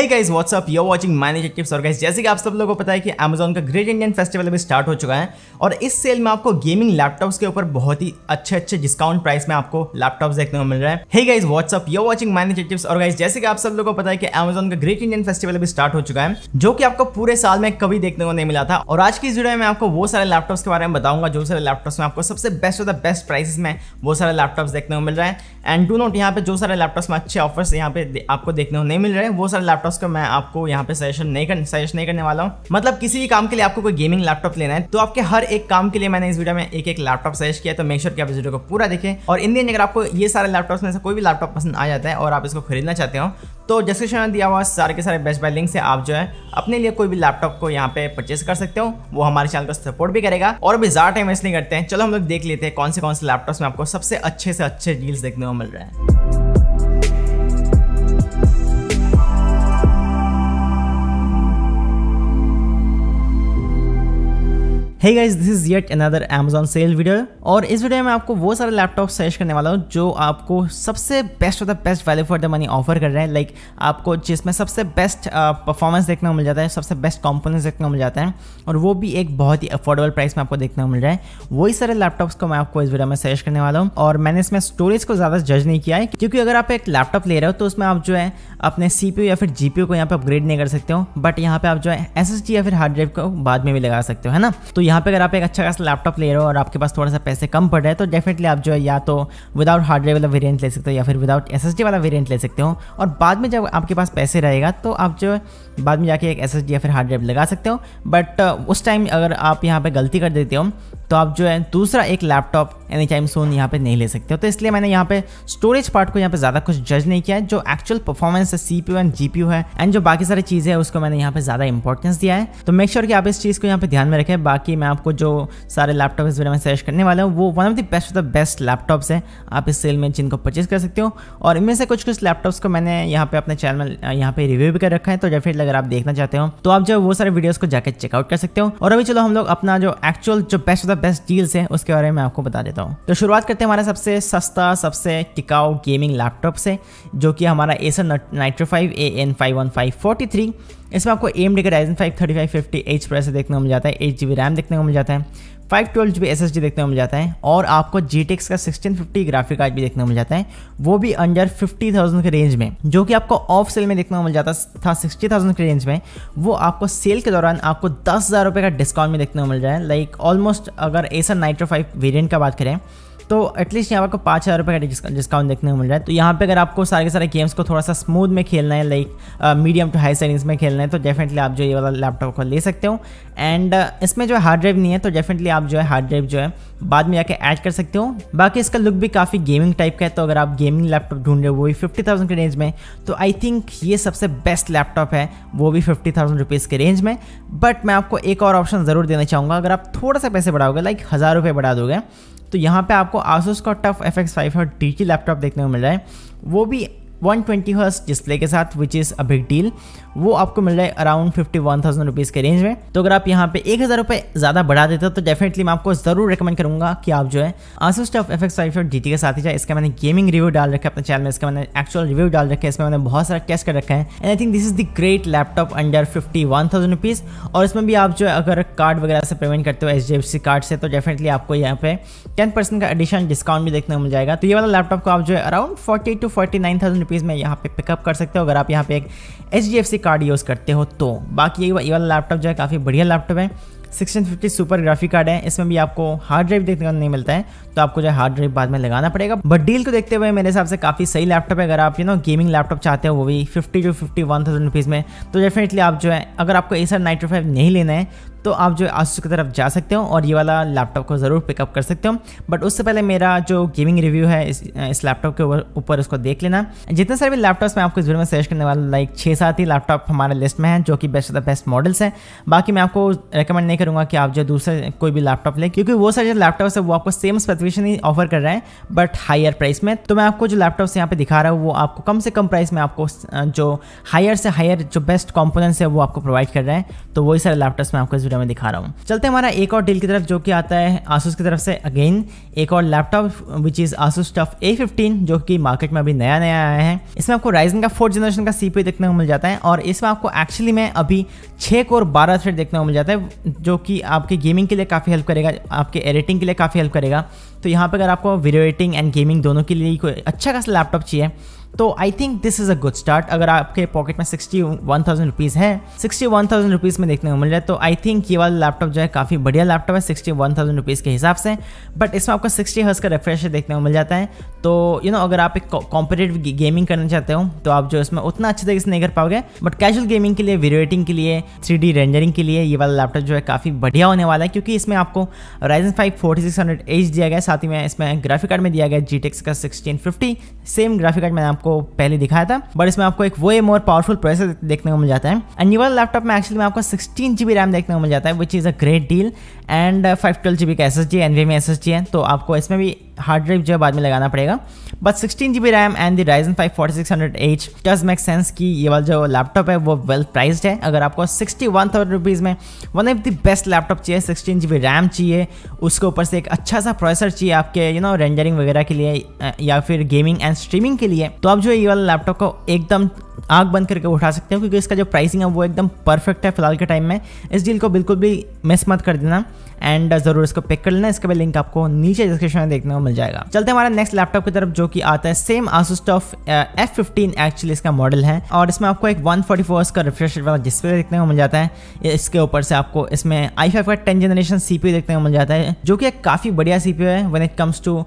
हे guys what's up yo watching Manage Tips और guys जैसे कि आप सब लोगों को पता है कि अमेजोन का ग्रेट इंडियन फेस्टिवल अभी स्टार्ट हो चुका है और इस सेल में आपको गेमिंग लैपटॉप्स के ऊपर बहुत ही अच्छे अच्छे डिस्काउंट प्राइस में आपको लैपटॉप्स देखने को मिल रहा है hey guys what's up yo watching Manage Tips और गाइज जैसे कि आप सब लोगों को पता है कि अमेजोन का ग्रेट इंडियन फेस्टिवल अभी स्टार्ट हो चुका है जो कि आपको पूरे साल में कभी देखने को नहीं मिला था और आज की इस वीडियो में आपको वो सारे लैपटॉप्स के बारे में बताऊंगा जो सारे लैपटॉप्स में आपको सबसे best of the best prices में वो सारे लैपटॉप्स देखने को मिल रहा है एंड डू नोट यहाँ पे जो सारे लैपटॉप्स में अच्छे ऑफर्स यहाँ पे आपको देखने को नहीं मिल रहे हैं वो सारे लैपटॉप लैपटॉप्स का मैं आपको यहाँ पे सजेशन नहीं कर सजेस्ट नहीं करने वाला हूँ मतलब किसी भी काम के लिए आपको कोई गेमिंग लैपटॉप लेना है तो आपके हर एक काम के लिए मैंने इस वीडियो में एक एक लैपटॉप सजेस्ट किया तो मेक श्योर कि आप इस वीडियो को पूरा देखें और इन दिन अगर आपको ये सारे लैपटॉप्स में से कोई भी लैपटॉप पसंद आ जाता है और आप इसको खरीदना चाहते हो तो डिस्क्रिप्शन में दिया हुआ सारे के सारे बेस्ट बाय लिंक से आप जो है अपने लिए कोई भी लैपटॉप को यहाँ पे परचेस कर सकते हो वो हमारे चैनल को सपोर्ट भी करेगा और भी ज़्यादा टाइम वेस्ट नहीं करते हैं चलो हम लोग देख लेते हैं कौन से कौन से लैपटॉप्स में आपको सबसे अच्छे से अच्छे डील्स देखने को मिल रहे हैं है guys this is yet another Amazon sale video और इस वीडियो में आपको वो सारे लैपटॉप सजेस्ट करने वाला हूँ जो आपको सबसे best of the best value for the money offer कर रहे हैं लाइक आपको जिसमें सबसे बेस्ट परफॉर्मेंस देखने को मिल जाता है सबसे बेस्ट कॉम्पोनेंस देखने को मिल जाता है और वो भी एक बहुत ही अफोर्डेबल प्राइस में आपको देखने को मिल रहा है वही सारे लैपटॉप्स को मैं आपको इस वीडियो में सजेस्ट करने वाला हूँ और मैंने इसमें स्टोरेज को ज़्यादा जज नहीं किया है क्योंकि अगर आप एक लैपटॉप ले रहे हो तो उसमें आप जो है अपने सी या फिर जी को यहाँ पर अपग्रेड नहीं कर सकते हो बट यहाँ पर आप जो है एस या फिर हार्ड ड्राइव को बाद में भी लगा सकते हो है ना तो यहाँ पे अगर आप एक अच्छा खासा लैपटॉप ले रहे हो और आपके पास थोड़ा सा पैसे कम पड़ रहे हैं तो डेफिनेटली आप जो है या तो विदाउट हार्डवेयर वाला वेरियंट ले सकते हो या फिर विदाउट एस वाला वेरियंट ले सकते हो और बाद में जब आपके पास पैसे रहेगा तो आप जो है बाद में जाके एक एस या फिर हार्ड ड्राइव लगा सकते हो बट uh, उस टाइम अगर आप यहाँ पर गलती कर देते हो तो आप जो है दूसरा एक लैपटॉप एनी टाइम सोन यहाँ पे नहीं ले सकते हो तो इसलिए मैंने यहाँ पे स्टोरेज पार्ट को यहाँ पे ज़्यादा कुछ जज नहीं किया है जो एक्चुअल परफॉर्मेंस है C P and G P है एंड जो बाकी सारी चीज़ें हैं उसको मैंने यहाँ पे ज़्यादा इंपॉर्टेंस दिया है तो मेक श्योर sure कि आप इस चीज़ को यहाँ पे ध्यान में रखें बाकी मैं आपको जो सारे लैपटॉप इस बारे में सजेस्ट करने वाला हूँ वो one of the best of the best laptops है आप इस सेल में जिनको परचेज कर सकते हो और इनमें से कुछ कुछ लैपटॉप्स को मैंने यहाँ पे अपने चैनल यहाँ पे रिव्यू भी कर रखा है तो डेफिनेटली अगर आप देखना चाहते हो तो आप जो वो सारे वीडियोज़ को जाकर चेकआउट कर सकते हो और अभी चलो हम लोग अपना जो एक्चुअल जो best of the best deals हैं उसके बारे में आपको बता देता हूँ तो शुरुआत करते हैं हमारे सबसे सस्ता सबसे टिकाऊ गेमिंग लैपटॉप से जो कि हमारा Acer Nitro five A N five one five forty three इसमें आपको एम डी का Ryzen five thirty five fifty H processor देखने को मिल जाता है एट जी बी रैम देखने को मिल जाता है five twelve G B S S D देखने को मिल जाता है और आपको जी टेक्स का सिक्सटीन फिफ्टी ग्राफिक कार्ड भी देखने को मिल जाता है वो भी अंडर फिफ्टी थाउजेंड के रेंज में जो कि आपको ऑफ सेल में देखने को मिल जाता था सिक्सटी थाउजेंड के रेंज में वो आपको सेल के दौरान आपको दस हज़ार रुपये का डिस्काउंट में देखने को मिल जाए लाइक ऑलमोस्ट अगर एसर नाइट्रो फाइव वेरियंट का बात करें तो एटलीस्ट यहाँ पर आपको पाँच हज़ार रुपये का डिस्काउंट देखने को मिल रहा है तो यहाँ पे अगर आपको सारे के सारे गेम्स को थोड़ा सा स्मूथ में खेलना है like medium to high settings में खेलना है तो डेफिनेटली आप जो ये वाला लैपटॉप को ले सकते हो एंड uh, इसमें जो हार्ड ड्राइव नहीं है तो डेफिनेटली आप जो है हार्ड ड्राइव जो है बाद में जाके ऐड कर सकते हो बाकी इसका लुक भी काफ़ी गेमिंग टाइप का है तो अगर आप गेमिंग लैपटॉप ढूंढ रहे हो वो भी फिफ्टी थाउजेंड के रेंज में तो आई थिंक ये सबसे बेस्ट लैपटॉप है वो भी फिफ्टी थाउजेंड रुपीज़ के रेंज में बट मैं आपको एक और ऑप्शन ज़रूर देना चाहूँगा अगर आप थोड़ा सा पैसे बढ़ाओगे लाइक हज़ार रुपये बढ़ा दोगे तो यहाँ पे आपको आसूस का टफ एफ एक्स फाइव और डी की लैपटॉप देखने को मिल रहा है वो भी वन ट्वेंटी डिस्प्ले के साथ which is a big deal वो आपको मिल रहा है around fifty one thousand rupees के रेंज में तो अगर आप यहाँ पे एक हज़ार रुपये ज़्यादा बढ़ा देते हो तो डेफिनेटली मैं आपको ज़रूर रिकमेंड करूँगा कि आप जो है assist of F X G T के साथ ही जाए इसका मैंने गेमिंग रिव्यू डाल रखा है अपने चैनल में इसका मैंने एक्चुअल रिव्यू डाल रखा है इसमें मैंने बहुत सारा टेस्ट कर रखा है and I think this is the great laptop under fifty one thousand rupees और इसमें भी आप जो है अगर कार्ड वगैरह से पेमेंट करते हो H D F C card से तो डेफिनेटली आपको यहाँ पे टेन परसेंट का एडिशन डिस्काउंट भी देखने को मिल जाएगा तो ये वाला लैपटॉप को आप जो है around forty to forty nine thousand rupees में यहाँ पे पिकअप कर सकते हो अगर आप यहाँ पे एक H D F C card use करते हो तो बाकी ये वाला लैपटॉप जो है काफ़ी बढ़िया लैपटॉप है sixteen fifty super graphic card है इसमें भी आपको हार्ड ड्राइव देखने को नहीं मिलता है तो आपको जो है हार्ड ड्राइव बाद में लगाना पड़ेगा बट डील को देखते हुए मेरे हिसाब से काफ़ी सही लैपटॉप है अगर आप यू नो गेमिंग लैपटॉप चाहते हो वो भी fifty to fifty one thousand rupees में तो डेफिनेटली आप जो है अगर आपको एसर नाइट्रो फाइव नहीं लेना है तो आप जो आसूस की तरफ जा सकते हो और ये वाला लैपटॉप को ज़रूर पिकअप कर सकते हो बट उससे पहले मेरा जो गेमिंग रिव्यू है इस, इस लैपटॉप के ऊपर उसको देख लेना जितने सारे भी लैपटॉप्स मैं आपको इस वीडियो में सजेस्ट करने वाला लाइक छः सात ही लैपटॉप हमारे लिस्ट में हैं जो कि best of the best models हैं बाकी मैं आपको रिकमेंड नहीं करूँगा कि आप जो दूसरे कोई भी लैपटॉप लें क्योंकि वो सारे जो लैपटॉप्स है वो आपको सेम स्पेसिफिकेशन ही ऑफर कर रहे हैं बट हायर प्राइस में तो मैं आपको जो लैपटॉप्स यहाँ पर दिखा रहा हूँ वो आपको कम से कम प्राइस में आपको जो हायर से हायर जो बेस्ट कॉम्पोनेंट्स है वो आपको प्रोवाइड कर रहे हैं तो वही सारे लैपटॉप्स मैं आपको वीडियो में दिखा रहा हूँ चलते हमारा एक और डील की तरफ जो कि आता है आसूस की तरफ से अगेन एक और laptop which is Asus TUF A जो कि मार्केट में अभी नया नया आया है इसमें आपको राइजन का फोर्थ जनरेशन का सीपी देखने को मिल जाता है और इसमें आपको एक्चुअली में अभी छः कोर बारह थ्रेड देखने को मिल जाता है जो कि आपके गेमिंग के लिए काफ़ी हेल्प करेगा आपके एडिटिंग के लिए काफ़ी हेल्प करेगा तो यहाँ पर अगर आपको वीडियो एडिटिंग एंड गेमिंग दोनों के लिए कोई अच्छा खासा लैपटॉप चाहिए तो I think this is a good start अगर आपके पॉकेट में सिक्सटी वन थाउजेंड रुपीज़ है सिक्सटी वन थाउजेंड रुपीज़ में देखने को मिल जाए तो आई थिंक ये वाला लैपटॉप जो है काफ़ी बढ़िया लैपटॉप है सिक्सटी वन थाउजेंड रुपीज़ के हिसाब से बट इसमें आपको सिक्सटी हर्स का रिफ्रेश देखने को मिल जाता है तो यू you नो know, अगर आप एक कॉम्पिटेटिव गेमिंग करना चाहते हो तो आप जो इसमें उतना अच्छे तरीके से नहीं कर पाओगे बट कैजुअल गेमिंग के लिए वीडियो के लिए थ्री डी रेंडरिंग के लिए ये वाला लैपटॉप जो है काफ़ी बढ़िया होने वाला है क्योंकि इसमें आपको Ryzen five forty six hundred H दिया गया साथ ही में इसमें ग्राफिक कार्ड में दिया गया जी टेक्स का सिक्सटीन सेम ग्राफिक कार्ड मैंने आपको पहले दिखाया था बट इसमें आपको एक वो ए मोर पावरफुल प्रोसेसर देखने को मिल जाता है एंड यूवल लैपटॉप में एक्चुअली में आपको सिक्सटीन जी रैम देखने को मिल जाता है which is a great deal and five twelve G B का S S G N V में एस एस जी है तो आपको इसमें भी हार्ड ड्राइव जो है बाद में लगाना पड़ेगा but sixteen G B RAM and the Ryzen five forty six hundred H does make sense कि ये वाला जो लैपटॉप है वो वेल प्राइज्ड है अगर आपको सिक्सटी वन थाउजेंड रुपीज़ में one of the best laptop चाहिए सिक्सटीन जी बी रैम चाहिए उसके ऊपर से एक अच्छा सा प्रोसेसर चाहिए आपके यू नो रेंडरिंग वगैरह के लिए या फिर गेमिंग एंड स्ट्रीमिंग के लिए तो आप जो ये वाला लैपटॉप को एकदम आग बंद करके उठा सकते हो क्योंकि इसका जो प्राइसिंग है वो एकदम परफेक्ट है फिलहाल के टाइम में इस डील को बिल्कुल भी मिस मत कर देना एंड ज़रूर इसको पिक कर लेना इसका भी लिंक आपको नीचे डिस्क्रिप्शन में देखने को मिल जाएगा चलते हैं हमारे नेक्स्ट लैपटॉप की तरफ जो कि आता है same Asus of F fifteen actually इसका मॉडल है और इसमें आपको एक वन फोर्टी फोर का रिफ्रेश वाला डिस्प्ले देखने को मिल जाता है इसके ऊपर से आपको इसमें आई फाइव का टेन जनरेशन सी पी देखने को मिल जाता है जो कि एक काफ़ी बढ़िया सी पी है when it comes to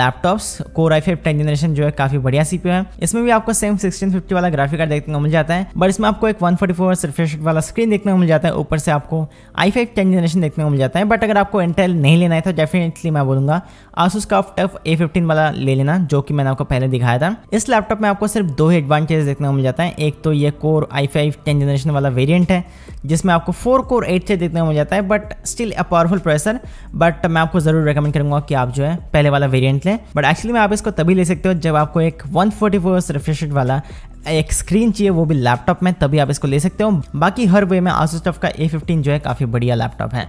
laptops core I five ten generation जो है काफ़ी बढ़िया सी पी है इसमें भी आपको सेम सिक्सटीन फिफ्टी वाला ग्राफिक कार्ड देखने को मिल जाता है बट इसमें आपको एक वन फोर्टी फोर रिफ्रेश वाला स्क्रीन देखने को मिल जाता है ऊपर से आपको आई फाइव टेन जनरेशन देखने को मिल जाता है बट अगर आपको इंटेल नहीं लेना है तो डेफिनेटली मैं बोलूँगा आसूस का टफ ए फिफ्टीन वाला ले लेना जो कि मैंने आपको पहले दिखाया था इस लैपटॉप में आपको सिर्फ दो ही एडवांटेज देखने को मिल जाता है एक तो ये core I five ten generation वाला वेरियंट है जिसमें आपको फोर कोर एट से देखने को मिल जाता है but still a powerful processor but मैं आपको ज़रूर रिकमेंड करूँगा कि आप जो है पहले वाला वेरियंट लें बट एक्चुअली में आप इसको तभी ले सकते हो जब आपको एक वन फोर्टी रिफ्रेश वाला एक स्क्रीन चाहिए वो भी लैपटॉप में तभी आप इसको ले सकते हो बाकी हर वे में आसूस टफ का ए जो है काफ़ी बढ़िया लैपटॉप है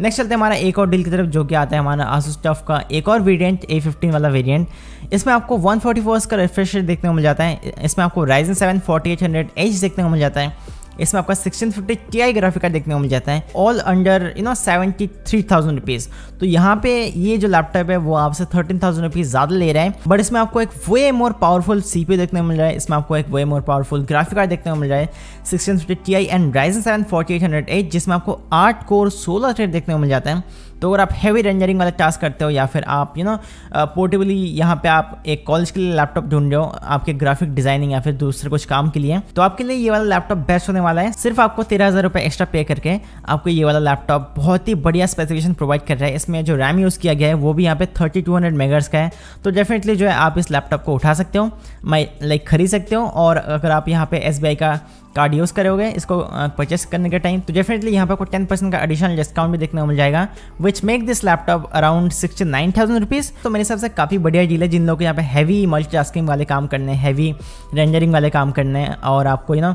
नेक्स्ट चलते हैं हमारा एक और डील की तरफ जो कि आता है हमारा आसूस टफ का एक और वेरिएंट ए फिफ्टीन वाला वेरिएंट इसमें आपको वन फोर्टी का रिफ्रेश देखने को मिल जाता है इसमें आपको Ryzen seven forty eight hundred H देखने को मिल जाता है इसमें आपका sixteen fifty T I graphic card देखने को मिल जाता है all under you know seventy three thousand rupees तो यहाँ पे ये जो लैपटॉप है वो आपसे थर्टीन थाउजेंड रुपीज़ ज़्यादा ले रहा है बट इसमें आपको एक वे मोर पावरफुल सी पी देखने को मिल रहा है इसमें आपको एक way more powerful graphic card देखने को मिल रहा है sixteen fifty T I and Ryzen seven forty eight hundred eight जिसमें आपको आठ कोर सोलह थ्रेड देखने को मिल जाता है तो अगर आप हैवी रेंजरिंग वाला टास्क करते हो या फिर आप यू नो पोर्टेबली यहाँ पे आप एक कॉलेज के लिए लैपटॉप ढूंढ रहे हो आपके ग्राफिक डिजाइनिंग या फिर दूसरे कुछ काम के लिए तो आपके लिए ये वाला लैपटॉप बेस्ट होने वाला वाला है सिर्फ आपको तेरह हज़ार रुपये एक्स्ट्रा पे करके आपको ये वाला लैपटॉप बहुत ही बढ़िया स्पेसिफिकेशन प्रोवाइड कर रहा है इसमें जो रैम यूज़ किया गया है वो भी यहाँ पे थर्टी टू हंड्रेड मेगर्स का है तो डेफिनेटली जो है आप इस लैपटॉप को उठा सकते हो मैं लाइक खरीद सकते हो और अगर आप यहाँ पे एस का कार्ड यूज़ करोगे इसको परचेस करने के टाइम तो डेफिनेटली यहाँ पर आपको टेन परसेंट का एडिशनल डिस्काउंट भी देखने को मिल जाएगा which make this laptop around sixty nine thousand rupees तो मेरे हिसाब से काफ़ी बढ़िया डील है जिन लोगों को यहाँ पे हैवी मल्टीटास्किंग वाले काम करने हैवी रेंजरिंग वाले काम करने और आपको यू नो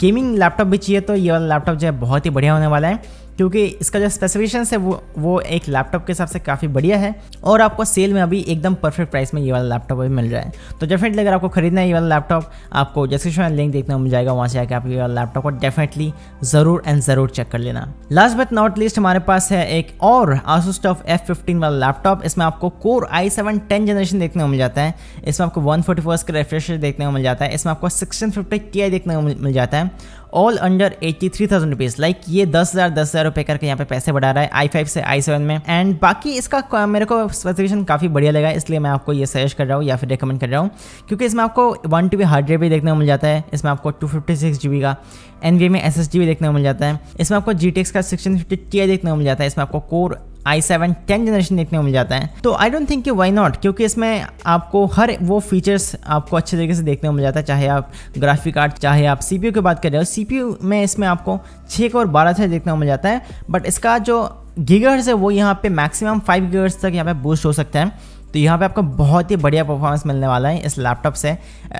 गेमिंग लैपटॉप भी चाहिए तो ये वाला लैपटॉप जो है बहुत ही बढ़िया होने वाला है क्योंकि इसका जो स्पेसिफिकेशन है वो वो एक लैपटॉप के हिसाब से काफ़ी बढ़िया है और आपको सेल में अभी एकदम परफेक्ट प्राइस में ये वाला लैपटॉप भी मिल रहा है तो डेफिनेटली अगर आपको खरीदना है ये वाला लैपटॉप आपको जैसे में लिंक देखने को मिल जाएगा वहाँ से आकर आप ये वाला लैपटॉप को डेफिनेटली ज़रूर एंड ज़रूर चेक कर लेना लास्ट बट नॉट लीस्ट हमारे पास है एक और आसोस्ट ऑफ एफ फिफ्टीन वाला लैपटॉप इसमें आपको core I seven ten generation देखने को मिल जाता है इसमें आपको वन फोर्टी का रेफ्रेशर देखने को मिल जाता है इसमें आपको सिक्सटीन फिफ्टी के देखने को मिल जाता है all under eighty three thousand rupees like ये दस हज़ार दस हज़ार रुपये करके यहाँ पे पैसे बढ़ा रहा है आई फाइव से आई सेवन में एंड बाकी इसका मेरे को स्पेसिफिकेशन काफ़ी बढ़िया लगा इसलिए मैं आपको ये सजेस्ट कर रहा हूँ या फिर रिकमेंड कर रहा हूँ क्योंकि इसमें आपको वन टू बी हार्ड भी देखने को मिल जाता है इसमें आपको two fifty six G B का एन वी में एस एस जी भी देखने को मिल जाता है इसमें आपको जी का सिक्सटीन फिफ्टी देखने को मिल जाता है इसमें आपको core I seven ten generation देखने को मिल जाता है तो आई डोंट थिंक कि वाई नॉट क्योंकि इसमें आपको हर वो फीचर्स आपको अच्छे तरीके से देखने को मिल जाता है चाहे आप ग्राफिक कार्ड चाहे आप सी पी यू की बात कर रहे हो सी पी यू में इसमें आपको छः और बारह थ्रेड देखने को मिल जाता है बट इसका जो गीगर्स है वो यहाँ पे मैक्सिमम फाइव गीगर्स तक यहाँ पे बूस्ट हो सकता है तो यहाँ पे आपका बहुत ही बढ़िया परफॉर्मेंस मिलने वाला है इस लैपटॉप से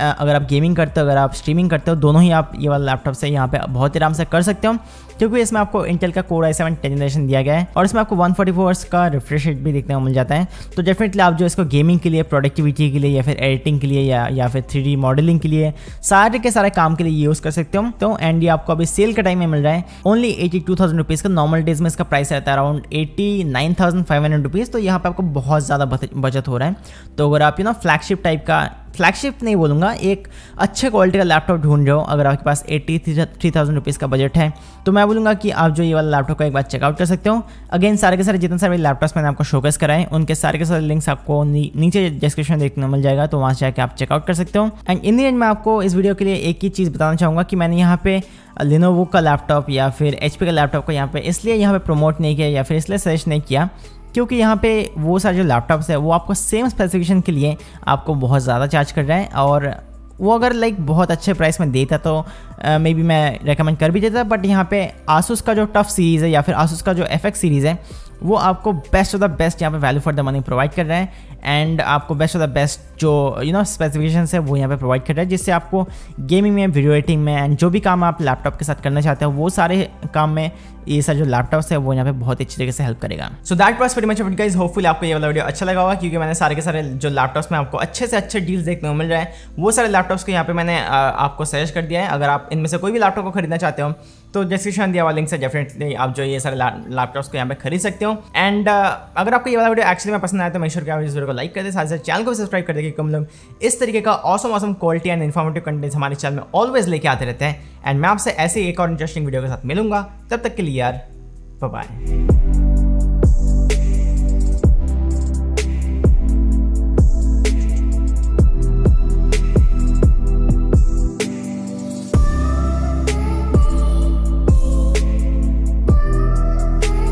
अगर आप गेमिंग करते हो अगर आप स्ट्रीमिंग करते हो दोनों ही आप ये वाला लैपटॉप से यहाँ पे बहुत ही आराम से कर सकते हो क्योंकि इसमें आपको इंटेल का कोर आई सेवन जनरेशन दिया गया है और इसमें आपको वन फोर्टी का रिफ्रेश रेट भी देखने को मिल जाता है तो डेफिनेटली आप जो इसको गेमिंग के लिए प्रोडक्टिविटी के लिए या फिर एडिटिंग के लिए या या फिर थ्री मॉडलिंग के लिए सारे के सारे काम के लिए यूज़ कर सकते हो तो एंड ये आपको अभी सेल का टाइम में मिल रहा है only eighty two thousand rupees का नॉर्मल डेज में इसका प्राइस रहता है around eighty nine thousand five hundred rupees तो यहाँ पर आपको बहुत ज़्यादा बचत दिक्कत हो रहा है तो अगर आप यू ना फ्लैगशिप टाइप का फ्लैगशिप नहीं बोलूँगा एक अच्छे क्वालिटी का लैपटॉप ढूंढ जाओ अगर आपके पास एट्टी थ्री थाउजेंड रुपीज़ का बजट है तो मैं बोलूँगा कि आप जो ये वाला लैपटॉप का एक बार चेकआउट कर सकते हो अगेन सारे के सारे जितने सारे लैपटॉप्स मैंने आपको शोकेस कराए उनके सारे के सारे लिंक्स आपको नी, नीचे डिस्क्रिप्शन देखने को मिल जाएगा तो वहाँ से जाकर आप चेकआउट कर सकते हो एंड इन दी एंड मैं आपको इस वीडियो के लिए एक ही चीज़ बताना चाहूँगा कि मैंने यहाँ पे लिनोवो का लैपटॉप या फिर एच का लैपटॉप को यहाँ पे इसलिए यहाँ पे प्रमोट नहीं किया या फिर इसलिए सजेस्ट नहीं किया क्योंकि यहाँ पे वो सारे जो लैपटॉप्स है वो आपको सेम स्पेसिफिकेशन के लिए आपको बहुत ज़्यादा चार्ज कर रहा है और वो अगर लाइक बहुत अच्छे प्राइस में देता तो मे बी मैं रिकमेंड कर भी देता बट यहाँ पे आसूस का जो टफ सीरीज़ है या फिर आसूस का जो एफ सीरीज़ है वो आपको बेस्ट ऑफ द बेस्ट यहाँ पे value for the money provide कर रहे हैं एंड आपको बेस्ट ऑफ द बेस्ट जो यू नो स्पेसिफिकेशन है वो यहाँ पे प्रोवाइड कर रहे हैं जिससे आपको गेमिंग में वीडियो एडिटिंग में एंड जो भी काम आप लैपटॉप के साथ करना चाहते हो वो सारे काम में ये सारे जो लैपटॉप्स है वो यहाँ पे बहुत अच्छी तरीके से हेल्प करेगा so that was very much of guys hopeful आपको ये वाला वीडियो अच्छा लगा होगा क्योंकि मैंने सारे के सारे जो लैपटॉप्स में आपको अच्छे से अच्छे डील्स देखने को मिल रहे हैं वो सारे लैपटॉप्स को यहाँ पे मैंने आपको सजेस्ट कर दिया है अगर आप इनमें से कोई भी लैपटॉप को खरीदना चाहते हो तो डिस्क्रिप्शन दिया हुआ लिंक से डेफिनेटली आप जो ये सारे लैपटॉप्स को यहाँ पे खरीद सकते हो एंड uh, अगर आपको ये वाला वीडियो एक्चुअली में पसंद आया तो मेक श्योर कि आप इस वीडियो को लाइक कर दे साथ चैनल को सब्सक्राइब कर दे क्योंकि हम लोग इस तरीके का awesome awesome quality and informative contents हमारे चैनल में ऑलवेज लेके आते रहते हैं एंड मैं आपसे ऐसे एक और इंटरेस्टिंग वीडियो के साथ मिलूंगा तब तक के लिए यार बाय